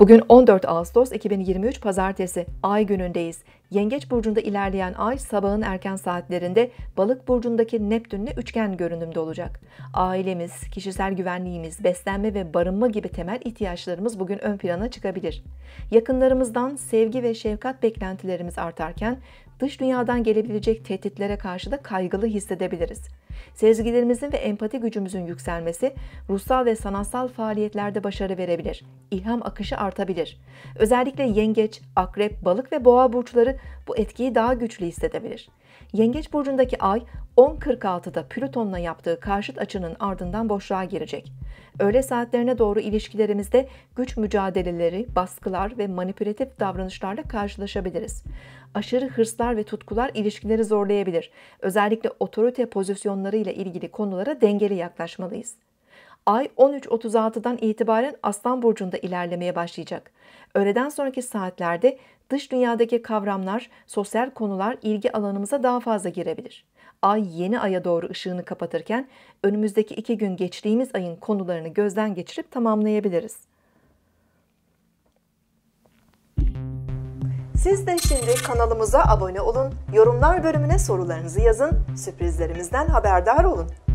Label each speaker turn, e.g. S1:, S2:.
S1: Bugün 14 Ağustos 2023 Pazartesi ay günündeyiz. Yengeç burcunda ilerleyen ay sabahın erken saatlerinde Balık burcundaki Neptünle üçgen görünümde olacak. Ailemiz, kişisel güvenliğimiz, beslenme ve barınma gibi temel ihtiyaçlarımız bugün ön plana çıkabilir. Yakınlarımızdan sevgi ve şefkat beklentilerimiz artarken dış dünyadan gelebilecek tehditlere karşı da kaygılı hissedebiliriz. Sezgilerimizin ve empati gücümüzün yükselmesi ruhsal ve sanatsal faaliyetlerde başarı verebilir. İlham akışı artabilir. Özellikle yengeç, akrep, balık ve boğa burçları bu etkiyi daha güçlü hissedebilir. Yengeç burcundaki ay 10.46'da Plüton'la yaptığı karşıt açının ardından boşluğa girecek. Öğle saatlerine doğru ilişkilerimizde güç mücadeleleri, baskılar ve manipülatif davranışlarla karşılaşabiliriz. Aşırı hırslar ve tutkular ilişkileri zorlayabilir. Özellikle otorite pozisyonları ile ilgili konulara dengeli yaklaşmalıyız. Ay 13.36'dan itibaren Aslan burcunda ilerlemeye başlayacak. Öğleden sonraki saatlerde dış dünyadaki kavramlar, sosyal konular ilgi alanımıza daha fazla girebilir. Ay yeni aya doğru ışığını kapatırken önümüzdeki iki gün geçtiğimiz ayın konularını gözden geçirip tamamlayabiliriz. Siz de şimdi kanalımıza abone olun, yorumlar bölümüne sorularınızı yazın, sürprizlerimizden haberdar olun.